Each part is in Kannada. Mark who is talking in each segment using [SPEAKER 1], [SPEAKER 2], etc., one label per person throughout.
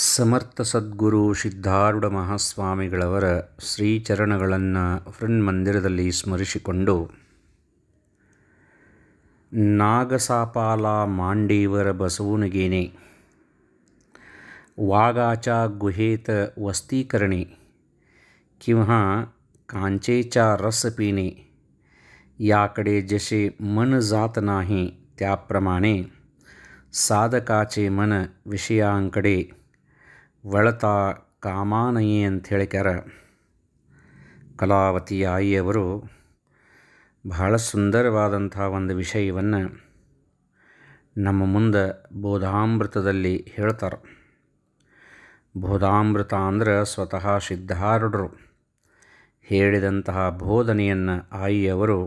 [SPEAKER 1] ಸಮರ್ಥ ಸದ್ಗುರು ಸಿದ್ಧಾರೂಢ ಮಹಾಸ್ವಾಮಿಗಳವರ ಶ್ರೀಚರಣಗಳನ್ನು ಫ್ರೆಂಡ್ ಮಂದಿರದಲ್ಲಿ ಸ್ಮರಿಸಿಕೊಂಡು ನಾಗಸಾಪಾಲ ಮಾಂಡೀವರ ಬಸವನಗೇನೆ ವಾಗಾಚ ಗುಹೇತ ವಸ್ತೀಕರಣೆ ಕಿಂಹ ಕಾಂಚೇಚ ರಸ ಪೀನೆ ಯಾಕಡೆ जसे मन जात नाही त्याप्रमाणे साधकाचे मन विषयांकडे ವಳತಾ ಕಾಮಾನಯಿ ಅಂತ ಹೇಳಿಕ್ಯಾರ ಕಲಾವತಿ ಆಯಿಯವರು ಬಹಳ ಸುಂದರವಾದಂಥ ಒಂದು ವಿಷಯವನ್ನು ನಮ್ಮ ಮುಂದೆ ಬೋಧಾಮೃತದಲ್ಲಿ ಹೇಳ್ತಾರೆ ಬೋಧಾಮೃತ ಅಂದರೆ ಸ್ವತಃ ಸಿದ್ಧಾರೂಢರು ಹೇಳಿದಂತಹ ಬೋಧನೆಯನ್ನು ಆಯಿಯವರು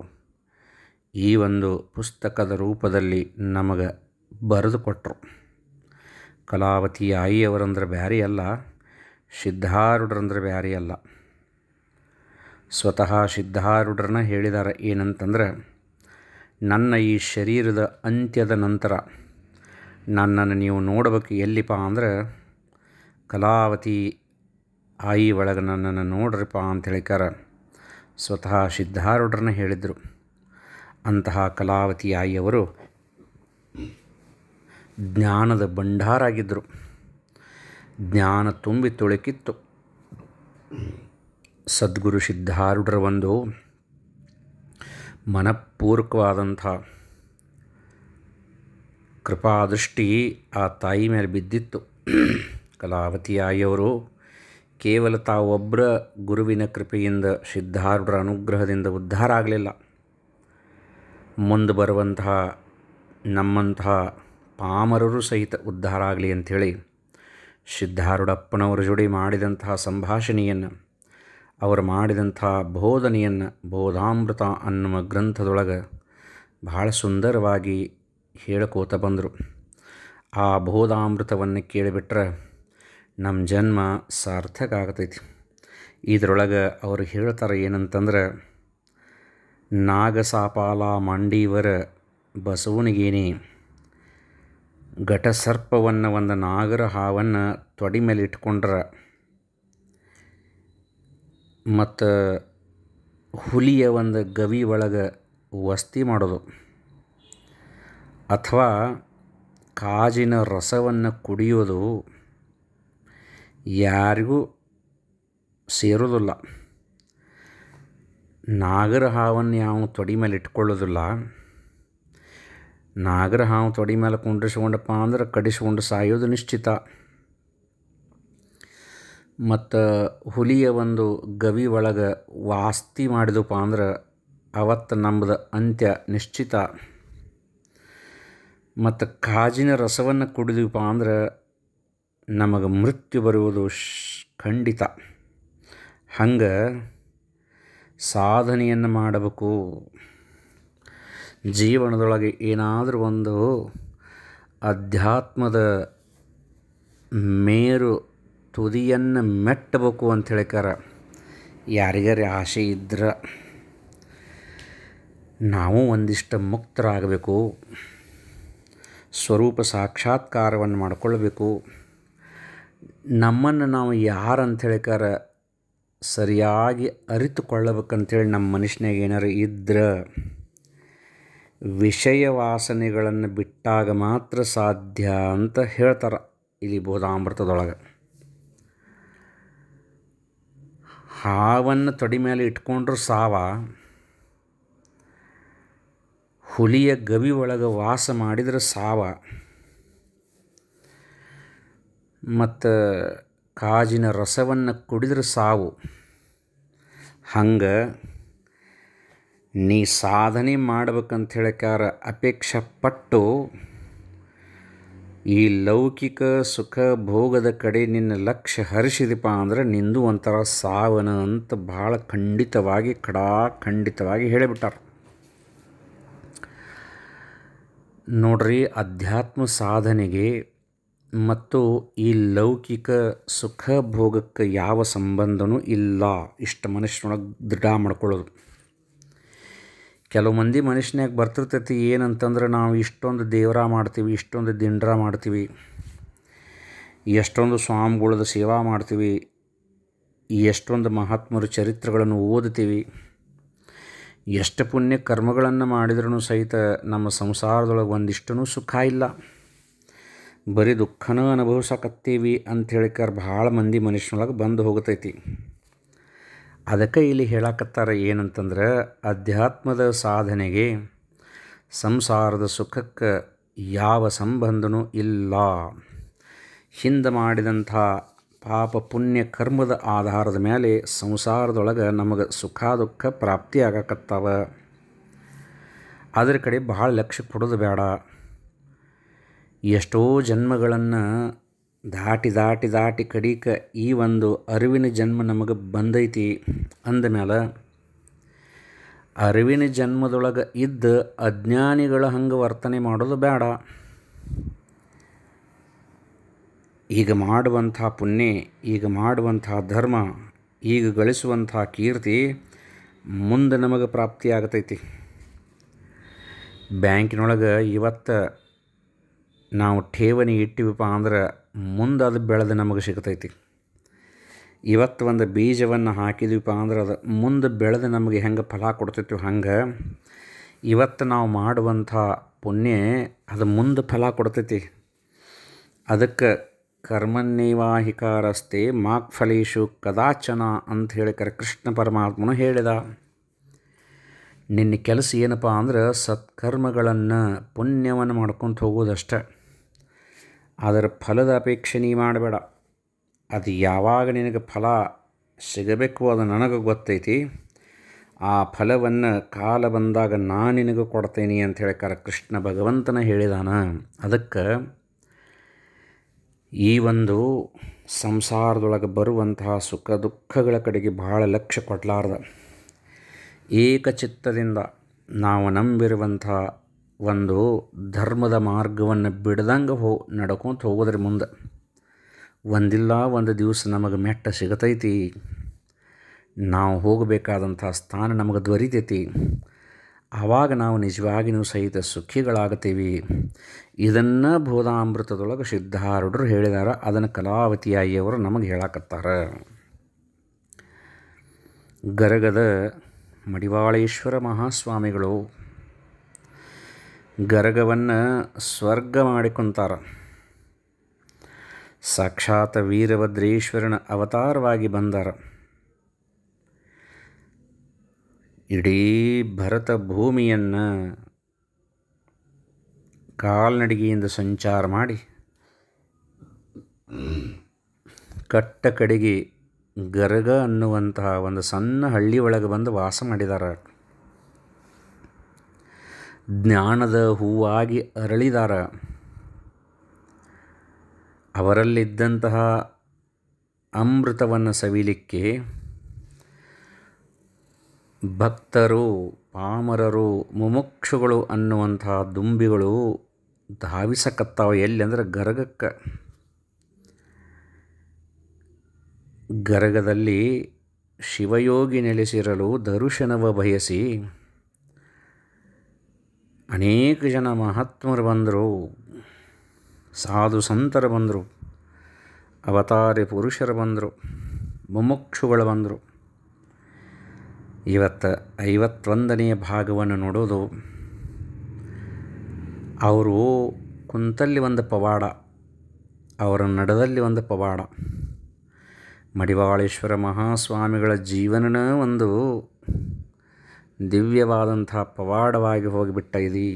[SPEAKER 1] ಈ ಒಂದು ಪುಸ್ತಕದ ರೂಪದಲ್ಲಿ ನಮಗೆ ಬರೆದುಕೊಟ್ಟರು ಕಲಾವತಿ ಆಯಿಯವರಂದ್ರೆ ಅವರಂದ್ರೆ ಬ್ಯಾರಿ ಅಲ್ಲ ಸಿದ್ಧಾರೂಢರಂದ್ರೆ ಬ್ಯಾರಿ ಅಲ್ಲ ಸ್ವತಃ ಸಿದ್ಧಾರೂಢರನ್ನ ಹೇಳಿದಾರೆ ಏನಂತಂದ್ರೆ ನನ್ನ ಈ ಶರೀರದ ಅಂತ್ಯದ ನಂತರ ನನ್ನನ್ನು ನೀವು ನೋಡಬೇಕು ಎಲ್ಲಿಪ್ಪ ಅಂದ್ರೆ ಕಲಾವತಿ ಆಯಿ ಒಳಗೆ ನನ್ನನ್ನು ನೋಡ್ರಿಪ್ಪ ಅಂತ ಹೇಳಿಕಾರ ಸ್ವತಃ ಸಿದ್ಧಾರೂಢರನ್ನ ಹೇಳಿದರು ಅಂತಹ ಕಲಾವತಿ ಆಯಿಯವರು ಜ್ಞಾನದ ಭಂಡಾರಾಗಿದ್ದರು ಜ್ಞಾನ ತುಂಬಿ ತುಳುಕಿತ್ತು ಸದ್ಗುರು ಸಿದ್ಧಾರೂಢರ ಒಂದು ಮನಪೂರ್ವಕವಾದಂಥ ಕೃಪಾದೃಷ್ಟಿ ಆ ತಾಯಿ ಮೇಲೆ ಬಿದ್ದಿತ್ತು ಕಲಾವತಿಯಾಯಿಯವರು ಕೇವಲ ತಾವೊಬ್ಬರ ಗುರುವಿನ ಕೃಪೆಯಿಂದ ಸಿದ್ಧಾರೂಢರ ಅನುಗ್ರಹದಿಂದ ಉದ್ಧಾರ ಆಗಲಿಲ್ಲ ಮುಂದೆ ಬರುವಂತಹ ನಮ್ಮಂತಹ ಪಾಮರರು ಸಹಿತ ಉದ್ಧಾರ ಆಗಲಿ ಅಂಥೇಳಿ ಸಿದ್ಧಾರೂಢಪ್ಪನವರ ಜೋಡಿ ಮಾಡಿದಂತಹ ಸಂಭಾಷಣೆಯನ್ನು ಅವರು ಮಾಡಿದಂಥ ಬೋಧನೆಯನ್ನು ಬೋಧಾಮೃತ ಅನ್ನುವ ಗ್ರಂಥದೊಳಗೆ ಬಹಳ ಸುಂದರವಾಗಿ ಹೇಳಕೋತ ಬಂದರು ಆ ಬೋಧಾಮೃತವನ್ನು ಕೇಳಿಬಿಟ್ರೆ ನಮ್ಮ ಜನ್ಮ ಸಾರ್ಥಕ ಆಗತೈತಿ ಇದರೊಳಗೆ ಅವರು ಹೇಳ್ತಾರೆ ಏನಂತಂದ್ರೆ ನಾಗಸಾಪಾಲ ಮಂಡೀವರ ಬಸವನಿಗೇನೆ ಘಟಸರ್ಪವನ್ನು ಒಂದು ನಾಗರ ಹಾವನ್ನು ತೊಡಿ ಮೇಲೆ ಇಟ್ಕೊಂಡ್ರ ಮತ್ತು ಹುಲಿಯ ಒಂದು ಗವಿ ಒಳಗೆ ವಸ್ತಿ ಮಾಡೋದು ಅಥವಾ ಕಾಜಿನ ರಸವನ್ನು ಕುಡಿಯೋದು ಯಾರಿಗೂ ಸೇರೋದಿಲ್ಲ ನಾಗರ ಹಾವನ್ನು ಯಾವ ತೊಡಿ ಮೇಲೆ ಇಟ್ಕೊಳ್ಳೋದಿಲ್ಲ ನಾಗರ ಹಾವು ತೊಡಿ ಮೇಲೆ ಕುಂಡ್ರಿಸ್ಕೊಂಡಪ್ಪ ಅಂದ್ರೆ ಕಡಿಸ್ಕೊಂಡು ಸಾಯೋದು ನಿಶ್ಚಿತ ಮತ್ತು ಹುಲಿಯ ಒಂದು ಗವಿ ಒಳಗೆ ವಾಸ್ತಿ ಮಾಡಿದಪ್ಪ ಅಂದ್ರೆ ಅವತ್ತು ನಮ್ಮದ ಅಂತ್ಯ ನಿಶ್ಚಿತ ಮತ್ತು ಕಾಜಿನ ರಸವನ್ನು ಕುಡಿದೀವಪ್ಪ ಅಂದ್ರೆ ನಮಗೆ ಮೃತ್ಯು ಬರುವುದು ಖಂಡಿತ ಹಂಗೆ ಸಾಧನೆಯನ್ನು ಮಾಡಬೇಕು ಜೀವನದೊಳಗೆ ಏನಾದರೂ ಒಂದು ಅಧ್ಯಾತ್ಮದ ಮೇರು ತುದಿಯನ್ನು ಮೆಟ್ಟಬೇಕು ಅಂತ ಹೇಳಿಕಾರ ಯಾರಿಗಾರ ಆಸೆ ಇದ್ರೆ ನಾವು ಒಂದಿಷ್ಟು ಮುಕ್ತರಾಗಬೇಕು ಸ್ವರೂಪ ಸಾಕ್ಷಾತ್ಕಾರವನ್ನು ಮಾಡಿಕೊಳ್ಬೇಕು ನಮ್ಮನ್ನು ನಾವು ಯಾರು ಹೇಳಿಕಾರ ಸರಿಯಾಗಿ ಅರಿತುಕೊಳ್ಳಬೇಕಂತೇಳಿ ನಮ್ಮ ಮನುಷ್ಯನಾಗ ಏನಾರು ಇದ್ರೆ ವಿಷಯ ವಾಸನೆಗಳನ್ನು ಬಿಟ್ಟಾಗ ಮಾತ್ರ ಸಾಧ್ಯ ಅಂತ ಹೇಳ್ತಾರೆ ಇಲ್ಲಿ ಬೋಧಾಮೃತದೊಳಗೆ ಹಾವನ್ನು ತೊಡಿ ಮೇಲೆ ಇಟ್ಕೊಂಡ್ರೂ ಸಾವ ಹುಲಿಯ ಗವಿ ಒಳಗೆ ವಾಸ ಮಾಡಿದ್ರೆ ಸಾವ ಮತ್ತು ಕಾಜಿನ ರಸವನ್ನು ಕುಡಿದ್ರೆ ಸಾವು ಹಂಗೆ ನೀ ಸಾಧನೆ ಮಾಡ್ಬೇಕಂತ ಹೇಳಕ್ಕಾರ ಅಪೇಕ್ಷೆ ಪಟ್ಟು ಈ ಲೌಕಿಕ ಸುಖ ಭೋಗದ ಕಡೆ ನಿನ್ನ ಲಕ್ಷ್ಯ ಹರಿಸಿದಪ್ಪ ಅಂದ್ರೆ ನಿಂದು ಒಂಥರ ಸಾವನ ಅಂತ ಭಾಳ ಖಂಡಿತವಾಗಿ ಕಡಾ ಖಂಡಿತವಾಗಿ ಹೇಳಿಬಿಟ್ಟಾರ ನೋಡ್ರಿ ಅಧ್ಯಾತ್ಮ ಸಾಧನೆಗೆ ಮತ್ತು ಈ ಲೌಕಿಕ ಸುಖ ಭೋಗಕ್ಕೆ ಯಾವ ಸಂಬಂಧನೂ ಇಲ್ಲ ಇಷ್ಟು ಮನುಷ್ಯನೊಳಗೆ ದೃಢ ಮಾಡ್ಕೊಳ್ಳೋದು ಕೆಲವು ಮಂದಿ ಮನುಷ್ಯನಾಗ ಬರ್ತಿರ್ತೈತಿ ಏನಂತಂದ್ರೆ ನಾವು ಇಷ್ಟೊಂದು ದೇವರ ಮಾಡ್ತೀವಿ ಇಷ್ಟೊಂದು ದಿಂಡ್ರ ಮಾಡ್ತೀವಿ ಎಷ್ಟೊಂದು ಸ್ವಾಮಿಗಳದ ಸೇವಾ ಮಾಡ್ತೀವಿ ಎಷ್ಟೊಂದು ಮಹಾತ್ಮರ ಚರಿತ್ರೆಗಳನ್ನು ಓದ್ತೀವಿ ಎಷ್ಟು ಪುಣ್ಯ ಕರ್ಮಗಳನ್ನು ಮಾಡಿದ್ರೂ ಸಹಿತ ನಮ್ಮ ಸಂಸಾರದೊಳಗೆ ಒಂದಿಷ್ಟೂ ಸುಖ ಇಲ್ಲ ಬರೀ ದುಃಖನೂ ಅನುಭವಿಸಕತ್ತೀವಿ ಅಂಥೇಳಿಕರ್ ಭಾಳ ಮಂದಿ ಮನುಷ್ಯನೊಳಗೆ ಬಂದು ಹೋಗ್ತೈತಿ ಅದಕ್ಕೆ ಇಲ್ಲಿ ಹೇಳಕತ್ತಾರ ಏನಂತಂದ್ರೆ ಅಧ್ಯಾತ್ಮದ ಸಾಧನೆಗೆ ಸಂಸಾರದ ಸುಖಕ್ಕೆ ಯಾವ ಸಂಬಂಧನೂ ಇಲ್ಲ ಹಿಂದೆ ಮಾಡಿದಂಥ ಪಾಪ ಪುಣ್ಯ ಕರ್ಮದ ಆಧಾರದ ಮೇಲೆ ಸಂಸಾರದೊಳಗೆ ನಮಗೆ ಸುಖ ದುಃಖ ಪ್ರಾಪ್ತಿಯಾಗಕತ್ತಾವ ಅದ್ರ ಕಡೆ ಭಾಳ ಲಕ್ಷ್ಯ ಕೊಡೋದು ಬೇಡ ಎಷ್ಟೋ ಜನ್ಮಗಳನ್ನು ದಾಟಿ ದಾಟಿ ದಾಟಿ ಕಡೀಕ ಈ ಒಂದು ಅರಿವಿನ ಜನ್ಮ ನಮಗೆ ಬಂದೈತಿ ಅಂದಮೇಲೆ ಅರಿವಿನ ಜನ್ಮದೊಳಗೆ ಇದ್ದ ಅಜ್ಞಾನಿಗಳ ಹಂಗೆ ವರ್ತನೆ ಮಾಡೋದು ಬೇಡ ಈಗ ಮಾಡುವಂಥ ಪುಣ್ಯ ಈಗ ಮಾಡುವಂಥ ಧರ್ಮ ಈಗ ಗಳಿಸುವಂಥ ಕೀರ್ತಿ ಮುಂದೆ ನಮಗೆ ಪ್ರಾಪ್ತಿಯಾಗತೈತಿ ಬ್ಯಾಂಕಿನೊಳಗೆ ಇವತ್ತು ನಾವು ಠೇವಣಿ ಇಟ್ಟಿವಪ್ಪ ಅಂದ್ರೆ ಮುಂದೆ ಅದು ಬೆಳೆದು ನಮಗೆ ಸಿಗ್ತೈತಿ ಇವತ್ತು ಒಂದು ಬೀಜವನ್ನು ಹಾಕಿದೀವಪ್ಪ ಅಂದ್ರೆ ಅದು ಮುಂದೆ ಬೆಳೆದು ನಮಗೆ ಹೆಂಗೆ ಫಲ ಕೊಡ್ತೈತಿ ಹಂಗೆ ಇವತ್ತು ನಾವು ಮಾಡುವಂಥ ಪುಣ್ಯ ಅದು ಮುಂದೆ ಫಲ ಕೊಡ್ತೈತಿ ಅದಕ್ಕೆ ಕರ್ಮನ್ನೇವಾಹಿಕಾರಸ್ತೆ ಮಾಕ್ ಫಲೇಶು ಕದಾಚನ ಅಂತ ಹೇಳಿ ಕರೆ ಕೃಷ್ಣ ಪರಮಾತ್ಮನು ಹೇಳಿದ ನಿನ್ನ ಕೆಲಸ ಏನಪ್ಪ ಅಂದ್ರೆ ಸತ್ಕರ್ಮಗಳನ್ನು ಪುಣ್ಯವನ್ನು ಮಾಡ್ಕೊತ ಹೋಗೋದಷ್ಟೇ ಅದರ ಫಲದ ಅಪೇಕ್ಷೆ ನೀ ಮಾಡಬೇಡ ಅದು ಯಾವಾಗ ನಿನಗೆ ಫಲ ಸಿಗಬೇಕು ಅದು ನನಗೆ ಗೊತ್ತೈತಿ ಆ ಫಲವನ್ನು ಕಾಲ ಬಂದಾಗ ನಾನು ನಿನಗೆ ಕೊಡ್ತೇನೆ ಅಂತ ಕರ ಕೃಷ್ಣ ಭಗವಂತನ ಹೇಳಿದಾನ ಅದಕ್ಕೆ ಈ ಒಂದು ಸಂಸಾರದೊಳಗೆ ಬರುವಂತಹ ಸುಖ ದುಃಖಗಳ ಕಡೆಗೆ ಭಾಳ ಲಕ್ಷ್ಯ ಕೊಡಲಾರ್ದ ಏಕಚಿತ್ತದಿಂದ ನಾವು ನಂಬಿರುವಂಥ ಒಂದು ಧರ್ಮದ ಮಾರ್ಗವನ್ನು ಬಿಡ್ದಂಗೆ ಹೋ ನಡ್ಕೊತ ಹೋಗೋದ್ರ ಮುಂದೆ ಒಂದಿಲ್ಲ ಒಂದು ದಿವಸ ನಮಗೆ ಮೆಟ್ಟ ಸಿಗತೈತಿ ನಾವು ಹೋಗಬೇಕಾದಂಥ ಸ್ಥಾನ ನಮಗೆ ದೊರೀತೈತಿ ಆವಾಗ ನಾವು ನಿಜವಾಗಿಯೂ ಸಹಿತ ಸುಖಿಗಳಾಗುತ್ತೀವಿ ಇದನ್ನು ಬೋಧಾಮೃತದೊಳಗೆ ಸಿದ್ಧಾರೂಢರು ಹೇಳಿದಾರ ಅದನ್ನು ಕಲಾವತಿಯಾಯಿಯವರು ನಮಗೆ ಹೇಳಕತ್ತಾರ ಗರಗದ ಮಡಿವಾಳೇಶ್ವರ ಮಹಾಸ್ವಾಮಿಗಳು ಗರಗವನ್ನು ಸ್ವರ್ಗ ಮಾಡಿಕೊಂತಾರ ಸಾಕ್ಷಾತ್ ವೀರಭದ್ರೇಶ್ವರನ ಅವತಾರವಾಗಿ ಬಂದಾರ ಇಡೀ ಭರತ ಭೂಮಿಯನ್ನು ಕಾಲ್ನಡಿಗೆಯಿಂದ ಸಂಚಾರ ಮಾಡಿ ಕಟ್ಟ ಕಡೆಗೆ ಗರಗ ಅನ್ನುವಂತಹ ಒಂದು ಸಣ್ಣ ಹಳ್ಳಿ ಬಂದು ವಾಸ ಮಾಡಿದ್ದಾರೆ ಜ್ಞಾನದ ಹೂವಾಗಿ ಅರಳಿದಾರ ಅವರಲ್ಲಿದ್ದಂತಹ ಅಮೃತವನ್ನು ಸವಿಲಿಕ್ಕೆ ಭಕ್ತರು ಪಾಮರರು ಮುಮುಕ್ಷುಗಳು ಅನ್ನುವಂತಹ ದುಂಬಿಗಳು ಧಾವಿಸಕತ್ತಾವ ಎಲ್ಲಿ ಅಂದರೆ ಗರಗಕ್ಕೆ ಗರಗದಲ್ಲಿ ಶಿವಯೋಗಿ ನೆಲೆಸಿರಲು ದರುಶನವ ಬಯಸಿ ಅನೇಕ ಜನ ಮಹಾತ್ಮರು ಬಂದರು ಸಾಧು ಸಂತರು ಬಂದರು ಅವತಾರಿ ಪುರುಷರು ಬಂದರು ಮುಮುಕ್ಷುಗಳು ಬಂದರು ಇವತ್ತು ಐವತ್ತೊಂದನೆಯ ಭಾಗವನ್ನು ನೋಡೋದು ಅವರು ಕುಂತಲ್ಲಿ ಒಂದು ಪವಾಡ ಅವರ ನಡದಲ್ಲಿ ಒಂದು ಪವಾಡ ಮಡಿವಾಳೇಶ್ವರ ಮಹಾಸ್ವಾಮಿಗಳ ಜೀವನನ ಒಂದು ದಿವ್ಯವಾದಂಥ ಪವಾಡವಾಗಿ ಹೋಗಿಬಿಟ್ಟ ಇದೀ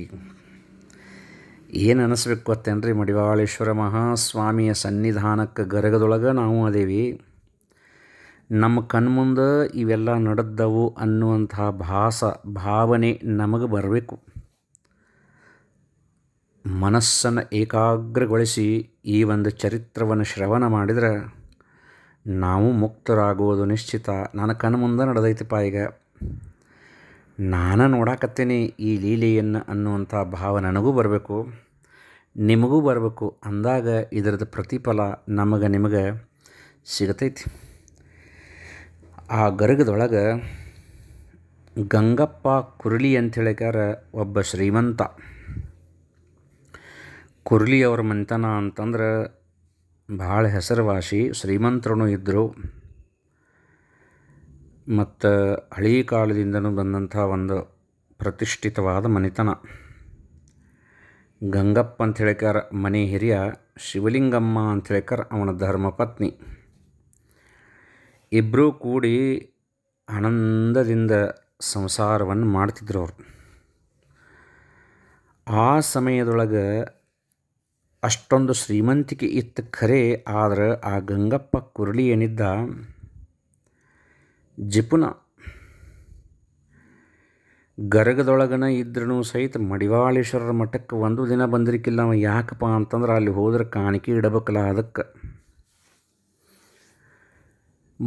[SPEAKER 1] ಏನು ಅನಿಸ್ಬೇಕು ಗೊತ್ತೇನ್ರಿ ಮಡಿವಾಳೇಶ್ವರ ಮಹಾಸ್ವಾಮಿಯ ಸನ್ನಿಧಾನಕ್ಕೆ ಗರಗದೊಳಗೆ ನಾವು ಅದೇವಿ ನಮ್ಮ ಕಣ್ಮುಂದೆ ಇವೆಲ್ಲ ನಡೆದವು ಅನ್ನುವಂಥ ಭಾಸ ಭಾವನೆ ನಮಗೆ ಬರಬೇಕು ಮನಸ್ಸನ್ನು ಏಕಾಗ್ರಗೊಳಿಸಿ ಈ ಒಂದು ಚರಿತ್ರವನ್ನು ಶ್ರವಣ ಮಾಡಿದರೆ ನಾವು ಮುಕ್ತರಾಗುವುದು ನಿಶ್ಚಿತ ನನ್ನ ಕಣ್ಮುಂದೆ ನಡೆದೈತಿಪ್ಪ ಈಗ ನಾನು ನೋಡಾಕತ್ತೇನೆ ಈ ಲೀಲೆಯನ್ನು ಅನ್ನುವಂಥ ಭಾವ ನನಗೂ ಬರಬೇಕು ನಿಮಗೂ ಬರಬೇಕು ಅಂದಾಗ ಇದರದ ಪ್ರತಿಫಲ ನಮಗೆ ನಿಮಗೆ ಸಿಗತೈತಿ ಆ ಗರಗದೊಳಗೆ ಗಂಗಪ್ಪ ಕುರುಳಿ ಅಂತ ಹೇಳಿಕಾರ ಒಬ್ಬ ಶ್ರೀಮಂತ ಕುರುಳಿಯವರ ಮಂತನ ಅಂತಂದ್ರೆ ಭಾಳ ಹೆಸರುವಾಸಿ ಶ್ರೀಮಂತರೂ ಇದ್ದರು ಮತ್ತು ಹಳೀ ಕಾಲದಿಂದನೂ ಬಂದಂಥ ಒಂದು ಪ್ರತಿಷ್ಠಿತವಾದ ಮನೆತನ ಗಂಗಪ್ಪ ಅಂತ ಹೇಳ್ಕಾರ ಮನೆ ಹಿರಿಯ ಶಿವಲಿಂಗಮ್ಮ ಅಂತ ಹೇಳ್ಕಾರ ಅವನ ಧರ್ಮಪತ್ನಿ ಇಬ್ಬರೂ ಕೂಡಿ ಆನಂದದಿಂದ ಸಂಸಾರವನ್ನು ಮಾಡ್ತಿದ್ರು ಅವರು ಆ ಸಮಯದೊಳಗೆ ಅಷ್ಟೊಂದು ಶ್ರೀಮಂತಿಕೆ ಇತ್ತು ಖರೆ ಆದರೆ ಆ ಗಂಗಪ್ಪ ಕುರುಳಿ ಏನಿದ್ದ ಜಿಪುನ ಗರಗದೊಳಗನ ಇದ್ರೂ ಸಹಿತ ಮಡಿವಾಳೇಶ್ವರರ ಮಠಕ್ಕೆ ಒಂದು ದಿನ ಬಂದಿರಕ್ಕಿಲ್ಲ ಅವ ಯಾಕಪ್ಪ ಅಂತಂದ್ರೆ ಅಲ್ಲಿ ಹೋದ್ರೆ ಕಾಣಿಕೆ ಇಡಬೇಕಲ್ಲ ಅದಕ್ಕೆ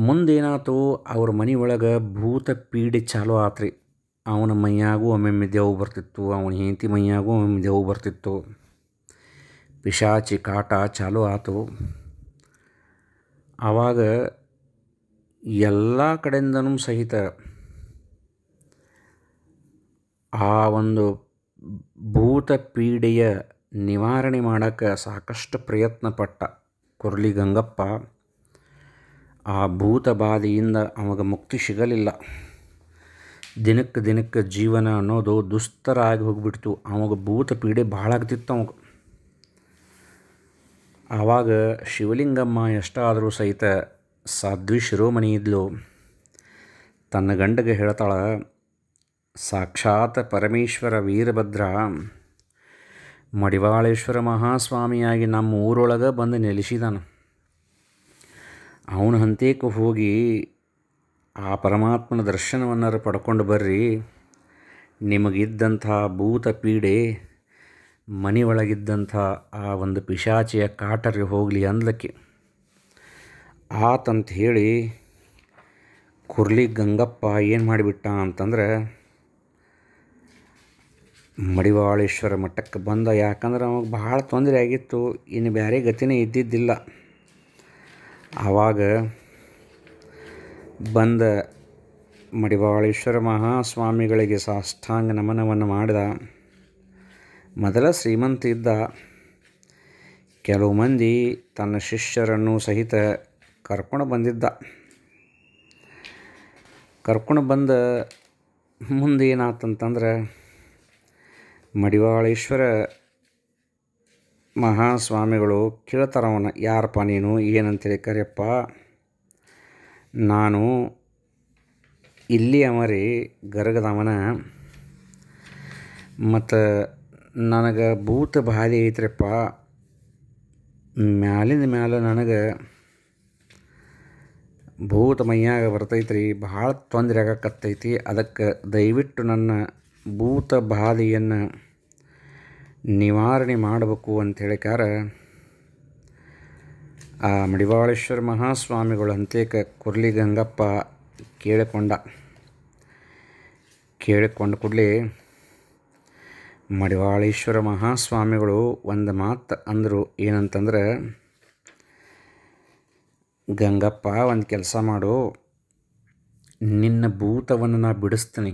[SPEAKER 1] ಮುಂದೇನಾತು ಅವ್ರ ಮನೆ ಒಳಗೆ ಭೂತ ಪೀಡೆ ಚಾಲೂ ಆತ್ರಿ ಅವನ ಮೈಯಾಗೂ ಒಮ್ಮೆಮ್ಮೆ ದೆವು ಬರ್ತಿತ್ತು ಅವನ ಹೆಂಡತಿ ಮೈಯಾಗೂ ಒಮ್ಮೆ ದೆವು ಬರ್ತಿತ್ತು ಪಿಶಾಚಿ ಕಾಟ ಚಾಲೂ ಆತು ಆವಾಗ ಎಲ್ಲ ಕಡೆಯಿಂದನೂ ಸಹಿತ ಆ ಒಂದು ಭೂತ ಪೀಡೆಯ ನಿವಾರಣೆ ಮಾಡೋಕ್ಕೆ ಸಾಕಷ್ಟು ಪ್ರಯತ್ನ ಪಟ್ಟ ಗಂಗಪ್ಪ ಆ ಭೂತ ಬಾಧೆಯಿಂದ ಅವಾಗ ಮುಕ್ತಿ ಸಿಗಲಿಲ್ಲ ದಿನಕ್ಕೆ ದಿನಕ್ಕೆ ಜೀವನ ಅನ್ನೋದು ದುಸ್ತರ ಆಗಿ ಹೋಗ್ಬಿಡ್ತು ಅವಾಗ ಭೂತ ಪೀಡೆ ಭಾಳ ಆಗ್ತಿತ್ತು ಅವಾಗ ಆವಾಗ ಶಿವಲಿಂಗಮ್ಮ ಎಷ್ಟಾದರೂ ಸಹಿತ ಸಾಧ್ವಿ ಶಿರೋಮಣಿ ಇದ್ಲು ತನ್ನ ಗಂಡಗೆ ಹೇಳ್ತಾಳೆ ಸಾಕ್ಷಾತ್ ಪರಮೇಶ್ವರ ವೀರಭದ್ರ ಮಡಿವಾಳೇಶ್ವರ ಮಹಾಸ್ವಾಮಿಯಾಗಿ ನಮ್ಮ ಊರೊಳಗೆ ಬಂದು ನೆಲೆಸಿದಾನ ಅವನ ಅಂತೇಕು ಹೋಗಿ ಆ ಪರಮಾತ್ಮನ ದರ್ಶನವನ್ನಾರು ಪಡ್ಕೊಂಡು ಬರ್ರಿ ನಿಮಗಿದ್ದಂಥ ಭೂತ ಪೀಡೆ ಮನೆಯೊಳಗಿದ್ದಂಥ ಆ ಒಂದು ಪಿಶಾಚಿಯ ಕಾಟರಿಗೆ ಹೋಗಲಿ ಅಂದ್ಲಕ್ಕೆ ಆತಂತ ಹೇಳಿ ಕುರ್ಲಿ ಗಂಗಪ್ಪ ಏನು ಮಾಡಿಬಿಟ್ಟ ಅಂತಂದ್ರೆ ಮಡಿವಾಳೇಶ್ವರ ಮಠಕ್ಕೆ ಬಂದ ಯಾಕಂದ್ರೆ ಅವಾಗ ಭಾಳ ತೊಂದರೆ ಆಗಿತ್ತು ಇನ್ನು ಬೇರೆ ಗತಿನೇ ಇದ್ದಿದ್ದಿಲ್ಲ ಆವಾಗ ಬಂದ ಮಡಿವಾಳೇಶ್ವರ ಮಹಾಸ್ವಾಮಿಗಳಿಗೆ ಸಾಷ್ಟಾಂಗ ನಮನವನ್ನು ಮಾಡಿದ ಮೊದಲ ಶ್ರೀಮಂತ ಇದ್ದ ಕೆಲವು ಮಂದಿ ತನ್ನ ಶಿಷ್ಯರನ್ನು ಸಹಿತ ಕರ್ಕೊಂಡು ಬಂದಿದ್ದ ಕರ್ಕೊಂಡು ಬಂದ ಮುಂದೆ ಏನಾತಂತಂದ್ರೆ ಮಡಿವಾಳೇಶ್ವರ ಮಹಾಸ್ವಾಮಿಗಳು ಕೇಳ್ತಾರವನ ಯಾರಪ್ಪ ನೀನು ಏನಂತೇಳಿ ಕರೆಯಪ್ಪ ನಾನು ಇಲ್ಲಿ ಅಮರಿ ಗರಗದವನ ಮತ್ತು ನನಗೆ ಭೂತ ಬಾಧೆ ಐತ್ರಪ್ಪ ಮ್ಯಾಲಿಂದ ಮ್ಯಾಲ ನನಗೆ ಭೂತ ಮೈಯಾಗ ಬರ್ತೈತ್ರಿ ಭಾಳ ತೊಂದರೆ ಆಗಕತ್ತೈತಿ ಅದಕ್ಕೆ ದಯವಿಟ್ಟು ನನ್ನ ಭೂತ ಬಾಧೆಯನ್ನು ನಿವಾರಣೆ ಮಾಡಬೇಕು ಅಂತ ಹೇಳಿಕಾರ ಆ ಮಡಿವಾಳೇಶ್ವರ ಮಹಾಸ್ವಾಮಿಗಳು ಅಂತೇಕ ಕುರ್ಲಿ ಗಂಗಪ್ಪ ಕೇಳಿಕೊಂಡ ಕೇಳಿಕೊಂಡ ಕೂಡಲಿ ಮಡಿವಾಳೇಶ್ವರ ಮಹಾಸ್ವಾಮಿಗಳು ಒಂದು ಮಾತು ಅಂದರು ಏನಂತಂದ್ರೆ ಗಂಗಪ್ಪ ಒಂದು ಕೆಲಸ ಮಾಡು ನಿನ್ನ ಭೂತವನ್ನು ನಾ ಬಿಡಿಸ್ತೀನಿ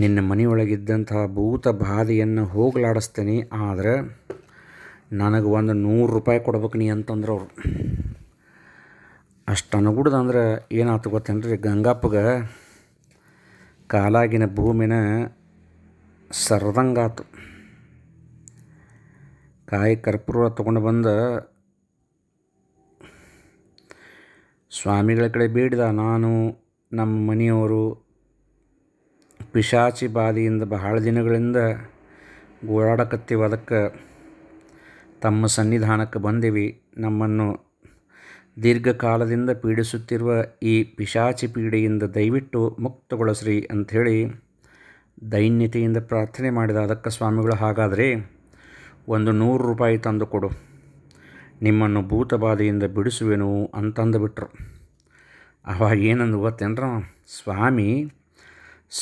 [SPEAKER 1] ನಿನ್ನ ಮನೆಯೊಳಗಿದ್ದಂತಹ ಭೂತ ಬಾಧೆಯನ್ನು ಹೋಗಲಾಡಿಸ್ತೀನಿ ಆದರೆ ನನಗೆ ಒಂದು ನೂರು ರೂಪಾಯಿ ಕೊಡ್ಬೇಕು ನೀ ಅಂತಂದ್ರೆ ಅವರು ಅಷ್ಟು ಅನುಗುಡ್ದಂದ್ರೆ ಏನಾಯ್ತು ಗೊತ್ತೇನ್ರಿ ಗಂಗಪ್ಪಗೆ ಕಾಲಾಗಿನ ಭೂಮಿನ ಸರ್ದಂಗಾತು ಕಾಯಿ ಕರ್ಪೂರ ತೊಗೊಂಡು ಬಂದು ಸ್ವಾಮಿಗಳ ಕಡೆ ಬೇಡಿದ ನಾನು ನಮ್ಮ ಮನೆಯವರು ಪಿಶಾಚಿ ಬಾಧೆಯಿಂದ ಬಹಳ ದಿನಗಳಿಂದ ಓಡಾಡಕತ್ತೀವಿ ಅದಕ್ಕೆ ತಮ್ಮ ಸನ್ನಿಧಾನಕ್ಕೆ ಬಂದೀವಿ ನಮ್ಮನ್ನು ದೀರ್ಘಕಾಲದಿಂದ ಪೀಡಿಸುತ್ತಿರುವ ಈ ಪಿಶಾಚಿ ಪೀಡೆಯಿಂದ ದಯವಿಟ್ಟು ಮುಕ್ತಗೊಳಿಸ್ರಿ ಅಂಥೇಳಿ ದೈನ್ಯತೆಯಿಂದ ಪ್ರಾರ್ಥನೆ ಮಾಡಿದ ಅದಕ್ಕೆ ಸ್ವಾಮಿಗಳು ಹಾಗಾದರೆ ಒಂದು ನೂರು ರೂಪಾಯಿ ತಂದು ಕೊಡು ನಿಮ್ಮನ್ನು ಭೂತಬಾಧೆಯಿಂದ ಬಿಡಿಸುವೆನು ಅಂತಂದು ಬಿಟ್ರು ಅವಾಗ ಏನಂದು ಗೊತ್ತೇನ್ರ ಸ್ವಾಮಿ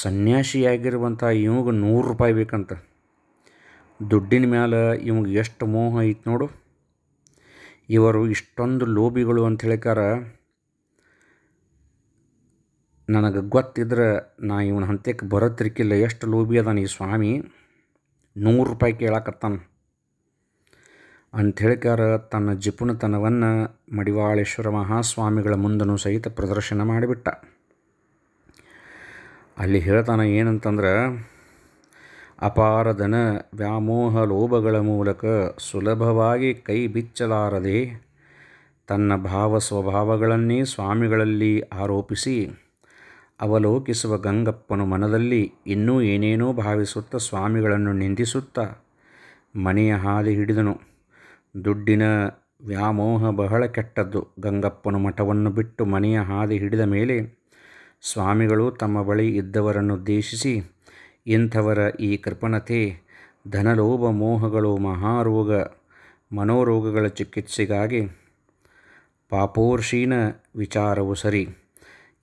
[SPEAKER 1] ಸನ್ಯಾಸಿಯಾಗಿರುವಂಥ ಇವ್ಗೆ ನೂರು ರೂಪಾಯಿ ಬೇಕಂತ ದುಡ್ಡಿನ ಮ್ಯಾಲೆ ಇವ್ಗೆ ಎಷ್ಟು ಮೋಹ ಐತೆ ನೋಡು ಇವರು ಇಷ್ಟೊಂದು ಲೋಭಿಗಳು ಅಂತ ಹೇಳಿಕಾರ ನನಗೆ ಗೊತ್ತಿದ್ರೆ ನಾ ಇವನ ಹಂತಕ್ಕೆ ಬರೋತಿರ್ಕಿಲ್ಲ ಎಷ್ಟು ಲೋಭಿ ಅದಾನ ಈ ಸ್ವಾಮಿ ನೂರು ರೂಪಾಯಿ ಕೇಳಾಕತ್ತಾನೆ ಅಂಥೇಳಿಕಾರ ತನ್ನ ಜಿಪುಣತನವನ್ನು ಮಡಿವಾಳೇಶ್ವರ ಮಹಾಸ್ವಾಮಿಗಳ ಮುಂದನು ಸಹಿತ ಪ್ರದರ್ಶನ ಮಾಡಿಬಿಟ್ಟ ಅಲ್ಲಿ ಹೇಳ್ತಾನೆ ಏನಂತಂದ್ರೆ ಅಪಾರಧನ ವ್ಯಾಮೋಹ ಲೋಭಗಳ ಮೂಲಕ ಸುಲಭವಾಗಿ ಕೈ ಬಿಚ್ಚಲಾರದೆ ತನ್ನ ಭಾವ ಸ್ವಭಾವಗಳನ್ನೇ ಸ್ವಾಮಿಗಳಲ್ಲಿ ಆರೋಪಿಸಿ ಅವಲೋಕಿಸುವ ಗಂಗಪ್ಪನು ಮನದಲ್ಲಿ ಇನ್ನೂ ಏನೇನೋ ಭಾವಿಸುತ್ತ ಸ್ವಾಮಿಗಳನ್ನು ನಿಂದಿಸುತ್ತ ಮನೆಯ ಹಾದಿ ಹಿಡಿದನು ದುಡ್ಡಿನ ವ್ಯಾಮೋಹ ಬಹಳ ಕೆಟ್ಟದ್ದು ಗಂಗಪ್ಪನ ಮಠವನ್ನು ಬಿಟ್ಟು ಮನೆಯ ಹಾದಿ ಹಿಡಿದ ಮೇಲೆ ಸ್ವಾಮಿಗಳು ತಮ್ಮ ಬಳಿ ಇದ್ದವರನ್ನು ಇದ್ದವರನ್ನುದ್ದೇಶಿಸಿ ಇಂಥವರ ಈ ಕೃಪಣತೆ ಧನಲೋಭ ಮೋಹಗಳು ಮಹಾರೋಗ ಮನೋರೋಗಗಳ ಚಿಕಿತ್ಸೆಗಾಗಿ ಪಾಪೋರ್ಷೀನ ವಿಚಾರವು ಸರಿ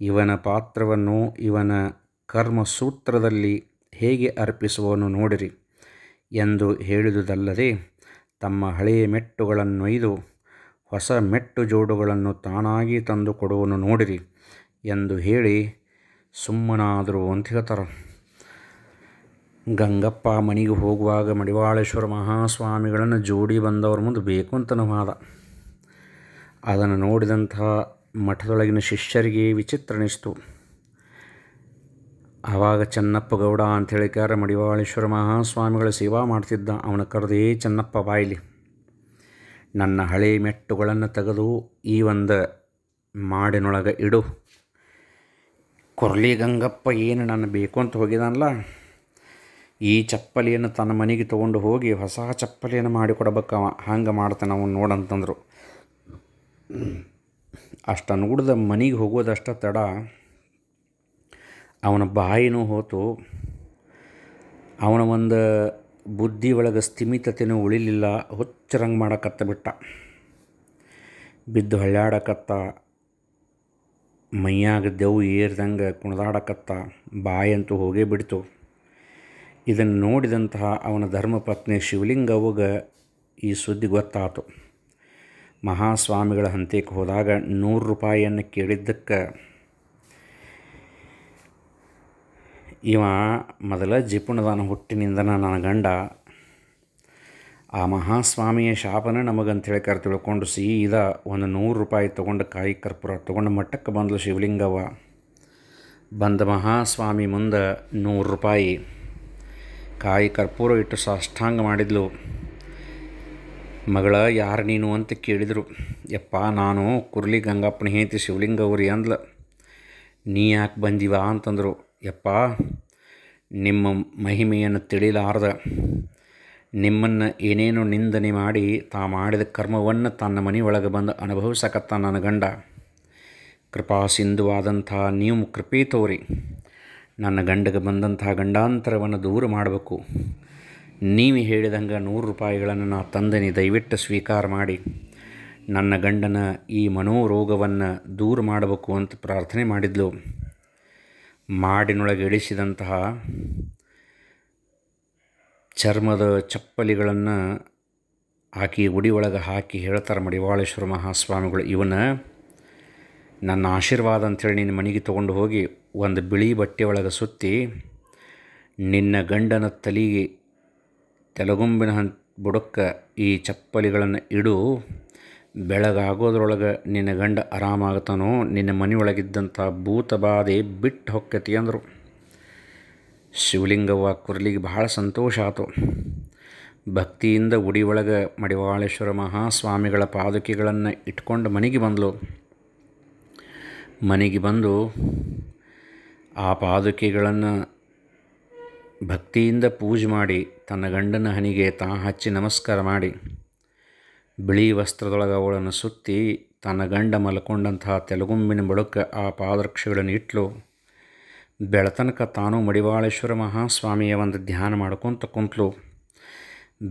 [SPEAKER 1] ಇವನ ಪಾತ್ರವನ್ನು ಇವನ ಕರ್ಮಸೂತ್ರದಲ್ಲಿ ಹೇಗೆ ಅರ್ಪಿಸುವನು ನೋಡಿರಿ ಎಂದು ಹೇಳಿದುದಲ್ಲದೆ ತಮ್ಮ ಹಳೆಯ ಮೆಟ್ಟುಗಳನ್ನೊಯ್ದು ಹೊಸ ಮೆಟ್ಟು ಜೋಡುಗಳನ್ನು ತಾನಾಗಿ ತಂದು ಕೊಡುವನು ನೋಡಿರಿ ಎಂದು ಹೇಳಿ ಸುಮ್ಮನಾದರು ಅಂತ ಹೇಳ್ತಾರೆ ಗಂಗಪ್ಪ ಮನೆಗೆ ಹೋಗುವಾಗ ಮಡಿವಾಳೇಶ್ವರ ಮಹಾಸ್ವಾಮಿಗಳನ್ನು ಜೋಡಿ ಬಂದವರ ಮುಂದೆ ಬೇಕು ಅಂತ ಅದನ್ನು ನೋಡಿದಂತಹ ಮಠದೊಳಗಿನ ಶಿಷ್ಯರಿಗೆ ವಿಚಿತ್ರ ಅನಿಸ್ತು ಆವಾಗ ಚನ್ನಪ್ಪ ಗೌಡ ಅಂತ ಹೇಳಿ ಕ್ಯಾರ ಮಡಿವಾಳೇಶ್ವರ ಮಹಾಸ್ವಾಮಿಗಳ ಸೇವಾ ಮಾಡ್ತಿದ್ದ ಅವನ ಕರೆದೇ ಚನ್ನಪ್ಪ ಬಾಯಿಲಿ ನನ್ನ ಹಳೆ ಮೆಟ್ಟುಗಳನ್ನು ತೆಗೆದು ಈ ಒಂದು ಮಾಡಿನೊಳಗೆ ಇಡು ಕೊರಲಿ ಗಂಗಪ್ಪ ಏನು ನನ್ನ ಬೇಕು ಅಂತ ಹೋಗಿದಾನಲ್ಲ ಈ ಚಪ್ಪಲಿಯನ್ನು ತನ್ನ ಮನೆಗೆ ತೊಗೊಂಡು ಹೋಗಿ ಹೊಸ ಚಪ್ಪಲಿಯನ್ನು ಕೊಡಬೇಕವ ಹಂಗೆ ಮಾಡ್ತಾನೆ ಅವನು ನೋಡಂತಂದರು ಅಷ್ಟು ನೋಡಿದ ಮನೆಗೆ ಹೋಗೋದಷ್ಟ ತಡ ಅವನ ಬಾಯಿನೂ ಹೋತು ಅವನ ಒಂದು ಬುದ್ಧಿ ಒಳಗೆ ಸ್ಥಿಮಿತತೆನೂ ಉಳಿಲಿಲ್ಲ ಹುಚ್ಚರಂಗೆ ಮಾಡಕತ್ತ ಬಿಟ್ಟ ಬಿದ್ದು ಹಳ್ಳಾಡಕತ್ತ ಮೈಯಾಗ ದೆವು ಏರ್ದಂಗೆ ಕುಣದಾಡಕತ್ತ ಬಾಯಂತೂ ಹೋಗೇ ಬಿಡ್ತು ಇದನ್ನು ನೋಡಿದಂತಹ ಅವನ ಧರ್ಮಪತ್ನಿ ಶಿವಲಿಂಗ ಅವಗ ಈ ಸುದ್ದಿ ಗೊತ್ತಾತು ಮಹಾಸ್ವಾಮಿಗಳ ಹಂತಕ್ಕೆ ಹೋದಾಗ ನೂರು ರೂಪಾಯಿಯನ್ನು ಕೇಳಿದ್ದಕ್ಕೆ ಇವ ಮೊದಲ ಜಿಪುಣದಾನ ಹುಟ್ಟಿನಿಂದನ ನನ್ನ ಗಂಡ ಆ ಮಹಾಸ್ವಾಮಿಯ ಶಾಪನ ನಮಗಂತೇಳಿ ಕರೆ ತಿಳ್ಕೊಂಡು ಇದ ಒಂದು ನೂರು ರೂಪಾಯಿ ತೊಗೊಂಡು ಕಾಯಿ ಕರ್ಪೂರ ತೊಗೊಂಡು ಮಠಕ್ಕೆ ಬಂದಲು ಶಿವಲಿಂಗವ ಬಂದ ಮಹಾಸ್ವಾಮಿ ಮುಂದೆ ನೂರು ರೂಪಾಯಿ ಕಾಯಿ ಕರ್ಪೂರ ಇಟ್ಟು ಸಾಷ್ಟಾಂಗ ಮಾಡಿದ್ಲು ಮಗಳ ಯಾರು ನೀನು ಅಂತ ಕೇಳಿದರು ಯಪ್ಪ ನಾನು ಕುರ್ಲಿ ಗಂಗಪ್ಪನ ಶಿವಲಿಂಗ ಅವ್ರಿ ಅಂದ್ಲು ನೀ ಯಾಕೆ ಬಂದಿವಾ ಅಂತಂದರು ಯಪ್ಪ ನಿಮ್ಮ ಮಹಿಮೆಯನ್ನು ತಿಳಿಲಾರದ ನಿಮ್ಮನ್ನು ಏನೇನು ನಿಂದನೆ ಮಾಡಿ ತಾ ಮಾಡಿದ ಕರ್ಮವನ್ನು ತನ್ನ ಮನೆಯೊಳಗೆ ಬಂದು ಅನುಭವಿಸಕತ್ತ ನನ್ನ ಗಂಡ ಕೃಪಾ ಸಿಂಧುವಾದಂಥ ನೀವು ಕೃಪೆ ತೋರಿ ನನ್ನ ಗಂಡಗೆ ಬಂದಂಥ ಗಂಡಾಂತರವನ್ನು ದೂರ ಮಾಡಬೇಕು ನೀವು ಹೇಳಿದಂಗೆ ನೂರು ರೂಪಾಯಿಗಳನ್ನು ನಾ ತಂದನಿ ದಯವಿಟ್ಟು ಸ್ವೀಕಾರ ಮಾಡಿ ನನ್ನ ಗಂಡನ ಈ ಮನೋರೋಗವನ್ನು ದೂರ ಮಾಡಬೇಕು ಅಂತ ಪ್ರಾರ್ಥನೆ ಮಾಡಿದ್ಲು ಮಾಡಿನೊಳಗೆ ಇಳಿಸಿದಂತಹ ಚರ್ಮದ ಚಪ್ಪಲಿಗಳನ್ನು ಹಾಕಿ ಒಳಗೆ ಹಾಕಿ ಹೇಳ್ತಾರೆ ಮಡಿವಾಳೇಶ್ವರ ಮಹಾಸ್ವಾಮಿಗಳು ಇವನ ನನ್ನ ಆಶೀರ್ವಾದ ಅಂಥೇಳಿ ನಿನ್ನ ಮನೆಗೆ ತೊಗೊಂಡು ಹೋಗಿ ಒಂದು ಬಿಳಿ ಬಟ್ಟೆ ಒಳಗೆ ಸುತ್ತಿ ನಿನ್ನ ಗಂಡನ ತಲೆಗೆ ತೆಲಗೊಂಬಿನ ಹಂತ ಈ ಚಪ್ಪಲಿಗಳನ್ನು ಇಡು ಬೆಳಗಾಗೋದ್ರೊಳಗೆ ನಿನ್ನ ಗಂಡ ಆರಾಮಾಗತಾನೋ ನಿನ್ನ ಮನೆಯೊಳಗಿದ್ದಂಥ ಭೂತ ಬಾಧೆ ಬಿಟ್ಟು ಹೊಕ್ಕತಿ ಅಂದರು ಶಿವಲಿಂಗವ್ವ ಕುರ್ಲಿಗೆ ಭಾಳ ಸಂತೋಷ ಆಯಿತು ಭಕ್ತಿಯಿಂದ ಒಳಗೆ ಮಡಿವಾಳೇಶ್ವರ ಮಹಾಸ್ವಾಮಿಗಳ ಪಾದುಕೆಗಳನ್ನು ಇಟ್ಕೊಂಡು ಮನೆಗೆ ಬಂದಳು ಮನೆಗೆ ಬಂದು ಆ ಪಾದುಕೆಗಳನ್ನು ಭಕ್ತಿಯಿಂದ ಪೂಜೆ ಮಾಡಿ ತನ್ನ ಗಂಡನ ಹನಿಗೆ ತಾ ಹಚ್ಚಿ ನಮಸ್ಕಾರ ಮಾಡಿ ಬಿಳಿ ವಸ್ತ್ರದೊಳಗೆ ಅವಳನ್ನು ಸುತ್ತಿ ತನ್ನ ಗಂಡ ಮಲ್ಕೊಂಡಂತಹ ತೆಲುಗುಂಬಿನ ಬಳುಕ ಆ ಪಾದರಕ್ಷೆಗಳನ್ನು ಇಟ್ಲು ಬೆಳತನಕ ತಾನು ಮಡಿವಾಳೇಶ್ವರ ಮಹಾಸ್ವಾಮಿಯ ಒಂದು ಧ್ಯಾನ ಮಾಡ್ಕೊತ ಕುಂತಲು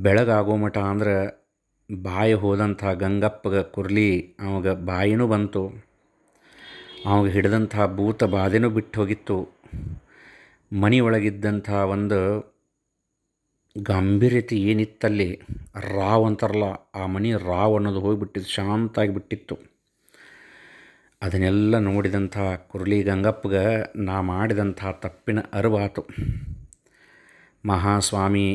[SPEAKER 1] ಬೆಳಗಾಗೋ ಮಠ ಅಂದ್ರೆ ಬಾಯಿ ಹೋದಂಥ ಗಂಗಪ್ಪಗ ಕುರ್ಲಿ ಅವಾಗ ಬಾಯಿನೂ ಬಂತು ಅವಾಗ ಹಿಡಿದಂಥ ಭೂತ ಬಾಧೆನೂ ಬಿಟ್ಟು ಹೋಗಿತ್ತು ಮನೆಯೊಳಗಿದ್ದಂಥ ಒಂದು ಗಾಂಭೀರ್ಯತೆ ಏನಿತ್ತಲ್ಲಿ ರಾವ್ ಅಂತಾರಲ್ಲ ಆ ಮನೆ ರಾವ್ ಅನ್ನೋದು ಹೋಗಿಬಿಟ್ಟಿದ್ದು ಶಾಂತಾಗಿ ಬಿಟ್ಟಿತ್ತು ಅದನ್ನೆಲ್ಲ ನೋಡಿದಂಥ ಕುರುಳಿ ಗಂಗಪ್ಪಗೆ ನಾ ಮಾಡಿದಂಥ ತಪ್ಪಿನ ಅರಿವಾತು ಮಹಾಸ್ವಾಮಿ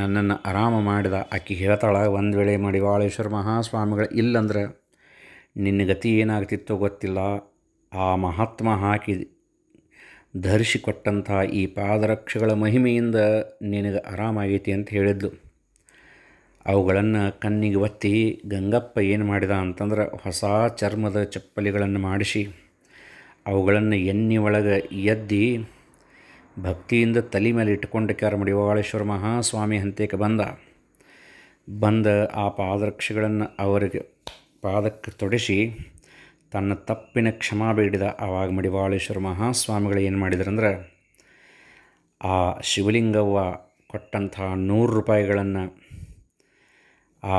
[SPEAKER 1] ನನ್ನನ್ನು ಆರಾಮ ಮಾಡಿದ ಆಕೆ ಹೇಳ್ತಾಳೆ ಒಂದು ವೇಳೆ ಮಡಿವಾಳೇಶ್ವರ ಮಹಾಸ್ವಾಮಿಗಳು ಇಲ್ಲಂದ್ರೆ ನಿನ್ನ ಗತಿ ಏನಾಗ್ತಿತ್ತೋ ಗೊತ್ತಿಲ್ಲ ಆ ಮಹಾತ್ಮ ಹಾಕಿ ಧರಿಸಿಕೊಟ್ಟಂಥ ಈ ಪಾದರಕ್ಷೆಗಳ ಮಹಿಮೆಯಿಂದ ನಿನಗೆ ಆರಾಮಾಗೈತಿ ಅಂತ ಹೇಳಿದ್ಲು ಅವುಗಳನ್ನು ಕಣ್ಣಿಗೆ ಒತ್ತಿ ಗಂಗಪ್ಪ ಏನು ಮಾಡಿದ ಅಂತಂದ್ರೆ ಹೊಸ ಚರ್ಮದ ಚಪ್ಪಲಿಗಳನ್ನು ಮಾಡಿಸಿ ಅವುಗಳನ್ನು ಎಣ್ಣೆ ಒಳಗೆ ಎದ್ದಿ ಭಕ್ತಿಯಿಂದ ತಲೆ ಮೇಲೆ ಇಟ್ಕೊಂಡು ಕ್ಯಾರಮಡಿ ಓವಾಳೇಶ್ವರ ಮಹಾಸ್ವಾಮಿ ಹಂತೇಕ ಬಂದ ಬಂದ ಆ ಪಾದರಕ್ಷೆಗಳನ್ನು ಅವರಿಗೆ ಪಾದಕ್ಕೆ ತೊಡಿಸಿ ತನ್ನ ತಪ್ಪಿನ ಕ್ಷಮಾ ಬೇಡಿದ ಆವಾಗ ಮಡಿವಾಳೇಶ್ವರ ಮಹಾಸ್ವಾಮಿಗಳು ಏನು ಮಾಡಿದ್ರಂದ್ರೆ ಆ ಶಿವಲಿಂಗವ್ವ ಕೊಟ್ಟಂತಹ ನೂರು ರೂಪಾಯಿಗಳನ್ನು ಆ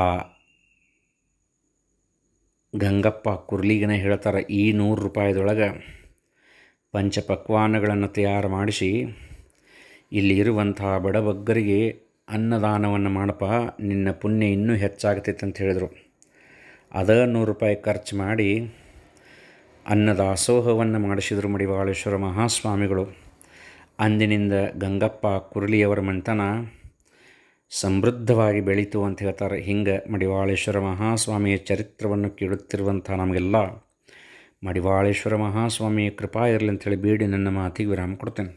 [SPEAKER 1] ಗಂಗಪ್ಪ ಕುರ್ಲಿಗನೇ ಹೇಳ್ತಾರೆ ಈ ನೂರು ರೂಪಾಯಿದೊಳಗೆ ಪಂಚಪಕ್ವಾನಗಳನ್ನು ತಯಾರು ಮಾಡಿಸಿ ಇಲ್ಲಿರುವಂಥ ಬಡಬಗ್ಗರಿಗೆ ಅನ್ನದಾನವನ್ನು ಮಾಡಪ್ಪ ನಿನ್ನ ಪುಣ್ಯ ಇನ್ನೂ ಹೆಚ್ಚಾಗ್ತೈತೆ ಅಂತ ಹೇಳಿದರು ಅದ ನೂರು ರೂಪಾಯಿ ಖರ್ಚು ಮಾಡಿ ಅನ್ನದಾಸೋಹವನ್ನು ಮಾಡಿಸಿದರು ಮಡಿವಾಳೇಶ್ವರ ಮಹಾಸ್ವಾಮಿಗಳು ಅಂದಿನಿಂದ ಗಂಗಪ್ಪ ಕುರುಳಿಯವರ ಮಂಥನ ಸಮೃದ್ಧವಾಗಿ ಬೆಳೀತು ಅಂತ ಹೇಳ್ತಾರೆ ಹಿಂಗೆ ಮಡಿವಾಳೇಶ್ವರ ಮಹಾಸ್ವಾಮಿಯ ಚರಿತ್ರವನ್ನು ಕೇಳುತ್ತಿರುವಂಥ ನಮಗೆಲ್ಲ ಮಡಿವಾಳೇಶ್ವರ ಮಹಾಸ್ವಾಮಿಯ ಕೃಪಾ ಇರಲಿ ಅಂಥೇಳಿ ಬೇಡಿ ನನ್ನ ಮಾತಿಗೆ ವಿರಾಮ ಕೊಡ್ತೇನೆ